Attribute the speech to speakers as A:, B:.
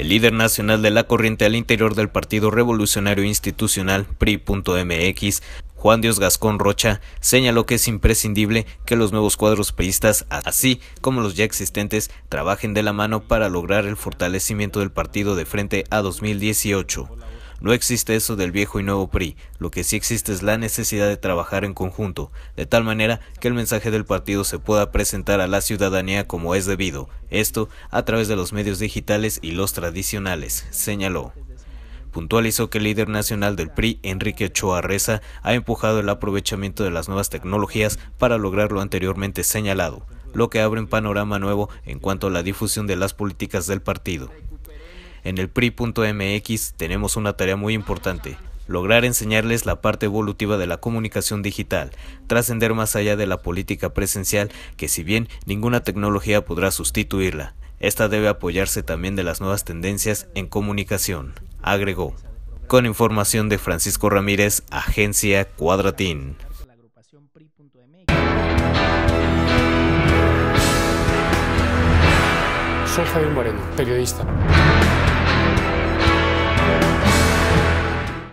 A: El líder nacional de la corriente al interior del Partido Revolucionario Institucional PRI.mx, Juan Dios Gascón Rocha, señaló que es imprescindible que los nuevos cuadros priistas, así como los ya existentes, trabajen de la mano para lograr el fortalecimiento del partido de frente a 2018. No existe eso del viejo y nuevo PRI, lo que sí existe es la necesidad de trabajar en conjunto, de tal manera que el mensaje del partido se pueda presentar a la ciudadanía como es debido, esto a través de los medios digitales y los tradicionales, señaló puntualizó que el líder nacional del PRI, Enrique Ochoa Reza, ha empujado el aprovechamiento de las nuevas tecnologías para lograr lo anteriormente señalado, lo que abre un panorama nuevo en cuanto a la difusión de las políticas del partido. En el PRI.mx tenemos una tarea muy importante, lograr enseñarles la parte evolutiva de la comunicación digital, trascender más allá de la política presencial, que si bien ninguna tecnología podrá sustituirla, esta debe apoyarse también de las nuevas tendencias en comunicación, agregó. Con información de Francisco Ramírez, Agencia Cuadratín.
B: Soy Javier Moreno, periodista.